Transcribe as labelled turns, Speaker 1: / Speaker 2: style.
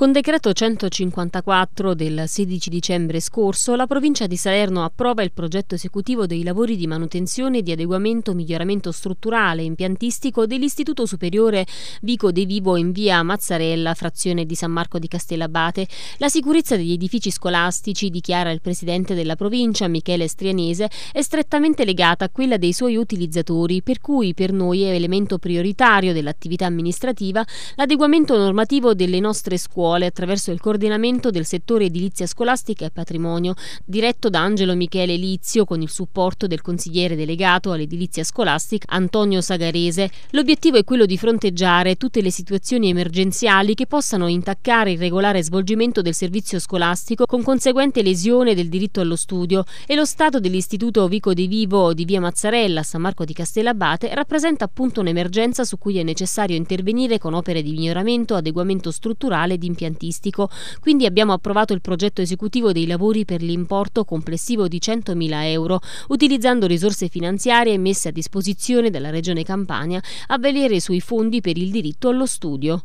Speaker 1: Con decreto 154 del 16 dicembre scorso, la provincia di Salerno approva il progetto esecutivo dei lavori di manutenzione e di adeguamento miglioramento strutturale e impiantistico dell'Istituto Superiore Vico De Vivo in via Mazzarella, frazione di San Marco di Castellabate. La sicurezza degli edifici scolastici, dichiara il presidente della provincia Michele Strianese, è strettamente legata a quella dei suoi utilizzatori, per cui per noi è elemento prioritario dell'attività amministrativa l'adeguamento normativo delle nostre scuole scuole attraverso il coordinamento del settore edilizia scolastica e patrimonio, diretto da Angelo Michele Lizio con il supporto del consigliere delegato all'edilizia scolastica Antonio Sagarese. L'obiettivo è quello di fronteggiare tutte le situazioni emergenziali che possano intaccare il regolare svolgimento del servizio scolastico con conseguente lesione del diritto allo studio e lo stato dell'istituto Vico di Vivo di via Mazzarella a San Marco di Castellabate rappresenta appunto un'emergenza su cui è necessario intervenire con opere di miglioramento, adeguamento strutturale e di impianti impiantistico, quindi abbiamo approvato il progetto esecutivo dei lavori per l'importo complessivo di 100.000 euro, utilizzando risorse finanziarie messe a disposizione dalla Regione Campania a valere sui fondi per il diritto allo studio.